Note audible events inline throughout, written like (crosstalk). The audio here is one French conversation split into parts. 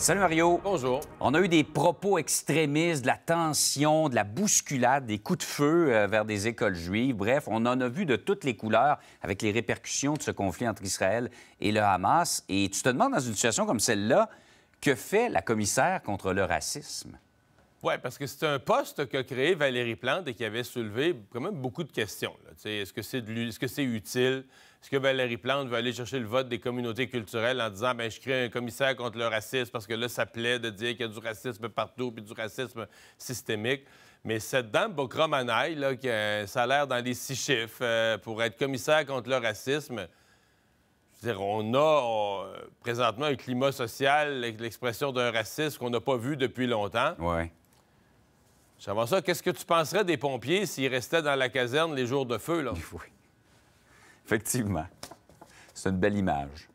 Salut Mario. Bonjour. On a eu des propos extrémistes, de la tension, de la bousculade, des coups de feu euh, vers des écoles juives. Bref, on en a vu de toutes les couleurs avec les répercussions de ce conflit entre Israël et le Hamas. Et tu te demandes, dans une situation comme celle-là, que fait la commissaire contre le racisme? Oui, parce que c'est un poste qu'a créé Valérie Plante et qui avait soulevé quand même beaucoup de questions. Est-ce que c'est utile? Est-ce que Valérie Plante veut aller chercher le vote des communautés culturelles en disant ben je crée un commissaire contre le racisme parce que là, ça plaît de dire qu'il y a du racisme partout puis du racisme systémique? Mais cette dame bokra qui a un salaire dans les six chiffres euh, pour être commissaire contre le racisme, Dire, on a présentement un climat social, l'expression d'un racisme qu'on n'a pas vu depuis longtemps. Ouais va, ça. Qu'est-ce que tu penserais des pompiers s'ils restaient dans la caserne les jours de feu, là? (laughs) Oui. Effectivement. C'est une belle image.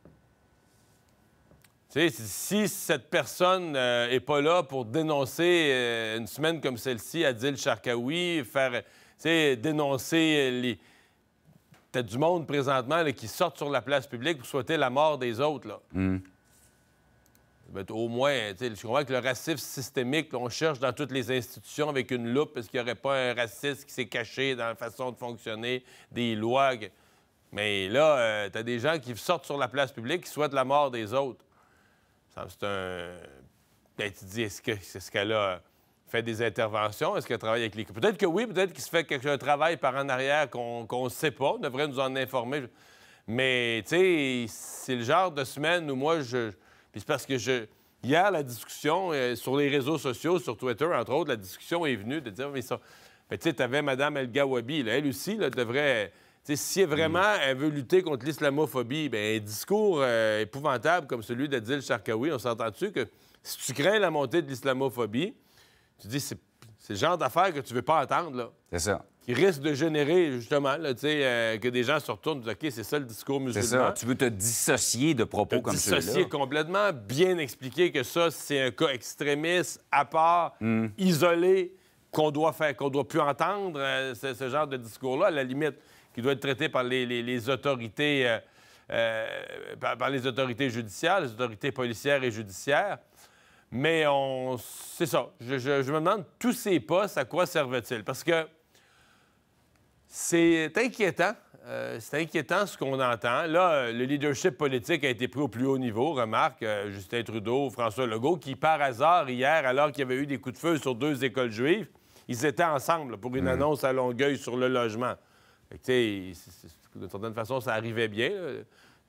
Tu sais, si cette personne n'est euh, pas là pour dénoncer euh, une semaine comme celle-ci, Adil Charkaoui, faire, tu sais, dénoncer les... T'as du monde présentement qui sortent sur la place publique pour souhaiter la mort des autres, là. Hmm. Mais au moins, je comprends que le racisme systémique, qu'on cherche dans toutes les institutions avec une loupe est-ce qu'il n'y aurait pas un raciste qui s'est caché dans la façon de fonctionner des lois. Mais là, euh, tu as des gens qui sortent sur la place publique qui souhaitent la mort des autres. C'est un. Peut-être ben, tu dis, est-ce que c'est ce qu'elle a fait des interventions? Est-ce qu'elle travaille avec les. Peut-être que oui, peut-être qu'il se fait un travail par en arrière qu'on ne sait pas. On devrait nous en informer. Mais, tu sais, c'est le genre de semaine où moi, je puis c'est parce que je. Hier, la discussion euh, sur les réseaux sociaux, sur Twitter, entre autres, la discussion est venue de dire Mais ça. tu sais, t'avais Mme El Gawabi, elle aussi, là, devrait. si mm. vraiment elle veut lutter contre l'islamophobie, ben, un discours euh, épouvantable comme celui d'Adil Sharkawi, on s'entend-tu que si tu crains la montée de l'islamophobie, tu dis c'est le genre d'affaires que tu veux pas attendre. C'est ça qui risque de générer, justement, euh, que des gens se retournent OK, c'est ça le discours musulman. C'est ça. Tu veux te dissocier de propos comme celui-là. Dissocier complètement, bien expliquer que ça, c'est un cas extrémiste, à part, hmm. isolé, qu'on doit faire, qu'on doit plus entendre, euh, ce, genre de discours-là, à la limite, qui doit être traité par les, autorités... Euh, par, les autorités judiciaires, les autorités policières et judiciaires. Mais on... c'est ça. Je, je me demande, tous ces postes, à quoi servent-ils? Parce que c'est inquiétant. Euh, c'est inquiétant ce qu'on entend. Là, euh, le leadership politique a été pris au plus haut niveau. Remarque, euh, Justin Trudeau, François Legault, qui par hasard, hier, alors qu'il y avait eu des coups de feu sur deux écoles juives, ils étaient ensemble pour une mhm. annonce à Longueuil sur le logement. D'une certaine façon, ça arrivait bien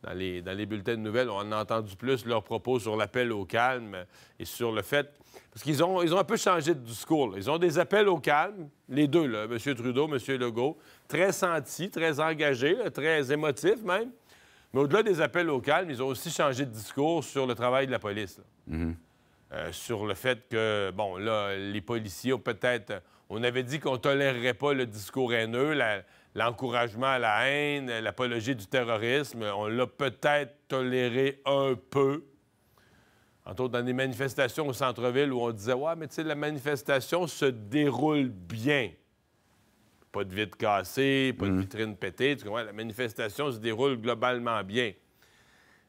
dans les, bulletins de nouvelles, on a entendu plus leurs propos sur l'appel au calme et sur le fait. Parce qu'ils ont, ils ont un peu changé de discours. Ils ont des appels au calme, les deux, là, M. Trudeau, M. Legault, très sentis, très engagés, très émotifs même. Mais au-delà des appels au calme, ils ont aussi changé de discours sur le travail de la police. Mm-hmm. Euh, sur le fait que, bon, là, les policiers ont peut-être. On avait dit qu'on tolérerait pas le discours haineux, la, l'encouragement à la haine, l'apologie du terrorisme, on l'a peut-être toléré un peu. Entre autres, dans des manifestations au centre-ville où on disait Ouais, mais tu sais, la manifestation se déroule bien. Pas de vitres cassées, pas de mm. vitrine pétée. Tu La manifestation se déroule globalement bien.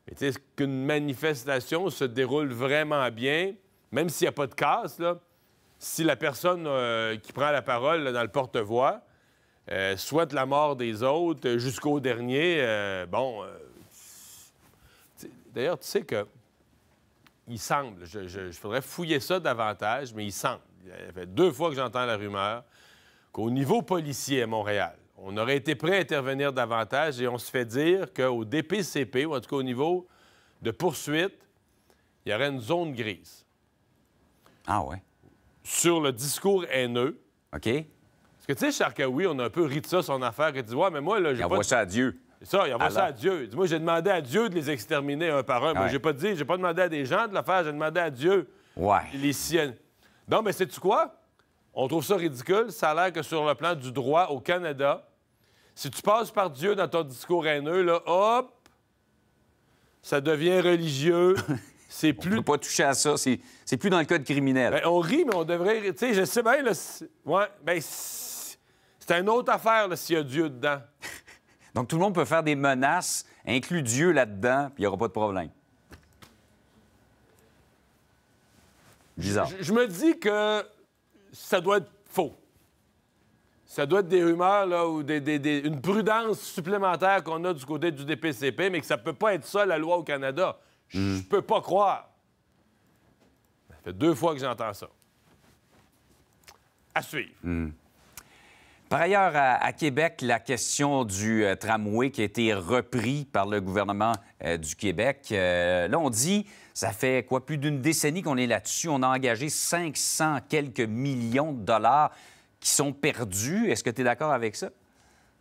Mais tu sais, qu'une manifestation se déroule vraiment bien, même s'il n'y a pas de casse, là, si la personne euh, qui prend la parole dans le porte-voix, euh, soit la mort des autres euh, jusqu'au dernier. Euh, bon. D'ailleurs, tu sais que. Il semble, je, voudrais fouiller ça davantage, mais il semble. Il y a deux fois que j'entends la rumeur qu'au niveau policier à Montréal, on aurait été prêt à intervenir davantage et on se fait dire qu'au DPCP, ou en tout cas au niveau de poursuite, il y aurait une zone grise. Ah ouais? Sur le discours haineux. OK. Parce que, tu sais, Charkaoui, on a un peu ri de ça, son affaire, et dit Ouais, mais moi, là, j'ai. Il envoie ça à Dieu. Ça, il envoie ça à Dieu. Dis moi, j'ai demandé à Dieu de les exterminer un par un. Moi, j'ai pas dit, j'ai pas demandé à des gens de le faire, j'ai demandé à Dieu. Ouais. Les siennes. Non, mais sais-tu quoi? On trouve ça ridicule. Ça a l'air que sur le plan du droit au Canada, si tu passes par Dieu dans ton discours haineux, là, hop, ça devient religieux. (laughs) C'est plus. On peut pas toucher à ça. C'est plus dans le code criminel. Ben, on rit, mais on devrait. Tu sais, je sais bien, là. Ouais. Ben, c'est une autre affaire s'il y a Dieu dedans. (laughs) Donc tout le monde peut faire des menaces, inclut Dieu là-dedans, puis il n'y aura pas de problème. Bizarre. Je, me dis que ça doit être faux. Ça doit être des rumeurs ou une prudence supplémentaire qu'on a du côté du DPCP, mais que ça peut pas être ça la loi au Canada. Je hmm. peux pas croire. Ça fait deux fois que j'entends ça. À suivre. Hmm. Par ailleurs, à, Québec, la question du euh, tramway qui a été repris par le gouvernement euh, du Québec, euh, là, on dit, ça fait quoi, plus d'une décennie qu'on est là-dessus. On a engagé 500 quelques millions de dollars qui sont perdus. Est-ce que tu es d'accord avec ça?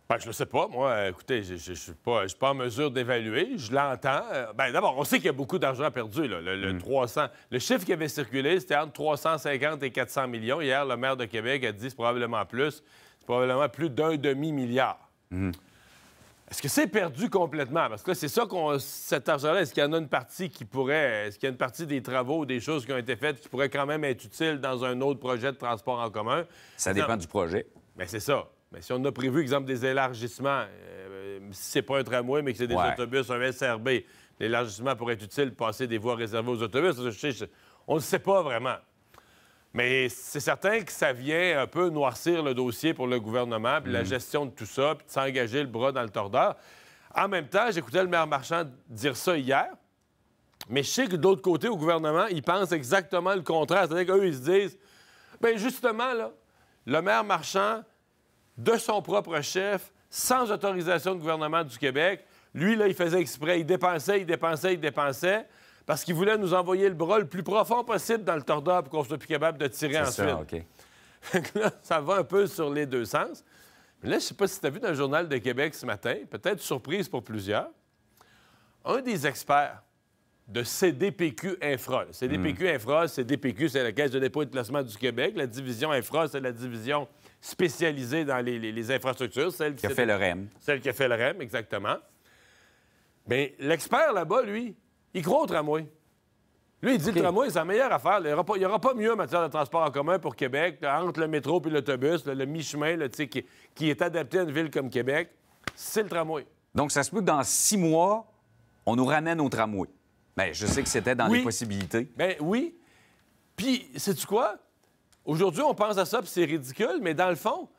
Ben, je ne sais pas, moi. Écoutez, je ne suis, pas en mesure d'évaluer. Je l'entends. Ben, D'abord, on sait qu'il y a beaucoup d'argent perdu. le, 300. Mm. Le chiffre qui avait circulé, c'était entre 350 et 400 millions. Hier, le maire de Québec a dit probablement plus probablement plus d'un demi-milliard. Mhm. Est-ce que c'est perdu complètement? Parce que là, c'est ça qu'on. Cet argent-là, est-ce qu'il y en a une partie qui pourrait. Est-ce qu'il y a une partie des travaux, des choses qui ont été faites qui pourraient quand même être utiles dans un autre projet de transport en commun? Ça dépend du projet. Mais ben, c'est ça. Mais si on a prévu, exemple, des élargissements, euh, si c'est pas un tramway, mais que c'est des autobus, un SRB, l'élargissement pourrait être utile, passer des voies réservées aux autobus. on ne sait pas vraiment. Mais c'est certain que ça vient un peu noircir le dossier pour le gouvernement, puis la mm. gestion de tout ça, puis de s'engager le bras dans le tordeur. En même temps, j'écoutais le maire Marchand dire ça hier, mais je sais que d'autres côté, au gouvernement, ils pensent exactement le contraire. C'est-à-dire qu'eux, ils se disent, bien justement, là, le maire Marchand, de son propre chef, sans autorisation du gouvernement du Québec, lui, là, il faisait exprès, il dépensait, il dépensait, il dépensait parce qu'il voulait nous envoyer le bras le plus profond possible dans le tordeur pour qu'on soit plus capable de tirer ensuite. Ça, (laughs) ça va un peu sur les deux sens. Mais là, je sais pas si tu as vu dans le Journal de Québec ce matin, peut-être surprise pour plusieurs, un des experts de CDPQ Infra. CDPQ hmm. Infra, CDPQ, c'est la Caisse de dépôt et de placement du Québec. La division Infra, c'est la division spécialisée dans les, infrastructures. Celle qui, a fait le REM. Celle qui a fait le REM, exactement. Bien, l'expert là-bas, lui, il croit au tramway. Lui, il dit que le tramway, c'est la meilleure affaire. Il n'y aura, pas mieux en matière de transport en commun pour Québec, entre le métro et l'autobus, le mi-chemin qui, qui est adapté à une ville comme Québec. C'est le tramway. Donc, ça se peut que dans six mois, on nous ramène au tramway. Bien, je sais que c'était dans les possibilités. Bien, oui. Puis, sais-tu quoi? Aujourd'hui, on pense à ça, puis c'est ridicule, mais dans le fond,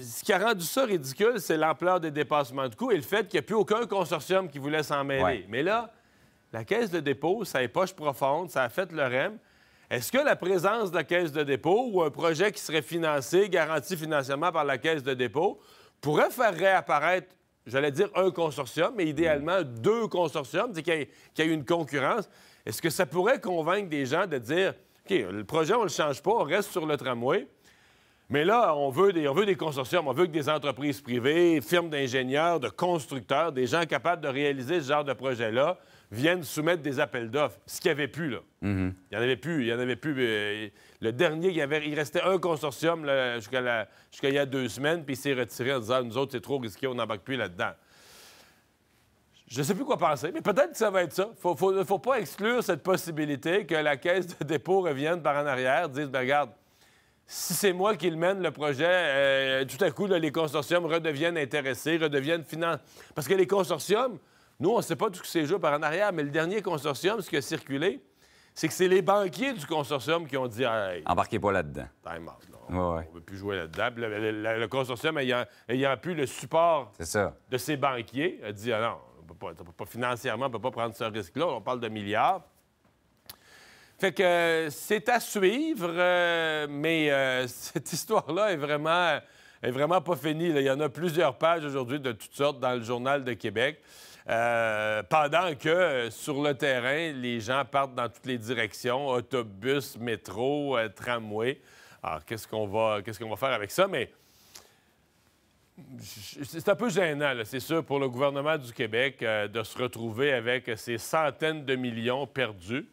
ce qui a rendu ça ridicule, c'est l'ampleur des dépassements de coûts et le fait qu'il n'y a plus aucun consortium qui voulait s'en mêler. Mais là, la caisse de dépôt, ça est poche profonde, ça a fait le REM. Est-ce que la présence de la caisse de dépôt ou un projet qui serait financé, garanti financièrement par la caisse de dépôt, pourrait faire réapparaître, j'allais dire un consortium, mais idéalement deux consortiums, qu'il y, a une concurrence? Est-ce que ça pourrait convaincre des gens de dire, OK, le projet, on ne le change pas, on reste sur le tramway, mais là, on veut, des, on veut des consortiums, on veut que des entreprises privées, firmes d'ingénieurs, de constructeurs, des gens capables de réaliser ce genre de projet-là, viennent soumettre des appels d'offres. Ce qu'il n'y avait plus, là. Mm-hmm. Il n'y en avait plus. Il y en avait plus. Euh, le dernier, il, y avait, il restait un consortium jusqu'à il y a deux semaines, puis il s'est retiré en disant Nous autres, c'est trop risqué, on n'embarque plus là-dedans. Je ne sais plus quoi penser, mais peut-être que ça va être ça. Il ne faut, pas exclure cette possibilité que la caisse de dépôt revienne par en arrière, dise ben, regarde, si c'est moi qui mène, le projet, euh, tout à coup, les consortiums redeviennent intéressés, redeviennent financés. Parce que les consortiums, nous, on ne sait pas tout ce qui s'est joué par en arrière, mais le dernier consortium, ce qui a circulé, c'est que c'est les banquiers du consortium qui ont dit hey, Embarquez pas là-dedans. Time On ne veut plus jouer là-dedans. Le, consortium ayant, plus le support de ses banquiers, a dit ah non, financièrement, on ne peut pas prendre ce risque-là. On parle de milliards. Fait que c'est à suivre, euh, mais euh, (laughs) cette histoire-là est vraiment, est vraiment pas finie. Il y en a plusieurs pages aujourd'hui de toutes sortes dans le Journal de Québec. Euh, pendant que sur le terrain, les gens partent dans toutes les directions, autobus, métro, euh, tramway. Alors, qu'est-ce qu'on va, qu'est-ce qu'on va faire avec ça? Mais c'est un peu gênant, c'est sûr, pour le gouvernement du Québec euh, de se retrouver avec ces centaines de millions perdus.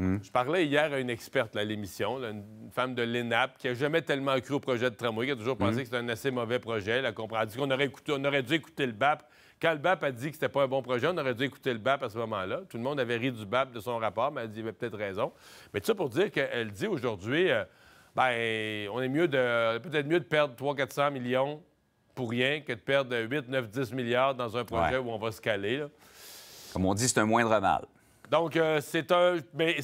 Hmm. Je parlais hier à une experte à l'émission, une femme de l'ENAP, qui n'a jamais tellement cru au projet de tramway, qui a toujours pensé hmm. que c'était un assez mauvais projet. Elle a compris. dit qu'on aurait, aurait dû écouter le BAP. Quand le BAP a dit que n'était pas un bon projet, on aurait dû écouter le BAP à ce moment-là. Tout le monde avait ri du BAP de son rapport, mais elle dit avait peut-être raison. Mais tout ça pour dire qu'elle dit aujourd'hui, euh, ben, on est mieux de peut-être mieux de perdre 300-400 millions pour rien que de perdre 8, 9, 10 milliards dans un projet où on va se caler. Comme on dit, c'est un moindre mal. Donc, euh, c'est un. Mais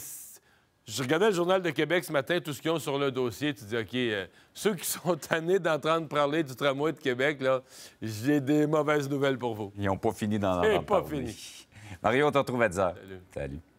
je regardais le Journal de Québec ce matin, tout ce qu'ils ont sur le dossier. Tu dis, OK, euh, ceux qui sont (laughs) tannés d'entendre parler du tramway de Québec, là, j'ai des mauvaises nouvelles pour vous. Ils n'ont pas fini d'en entendre. pas fini. Mario, on te retrouve à 10 heures. Salut. Salut.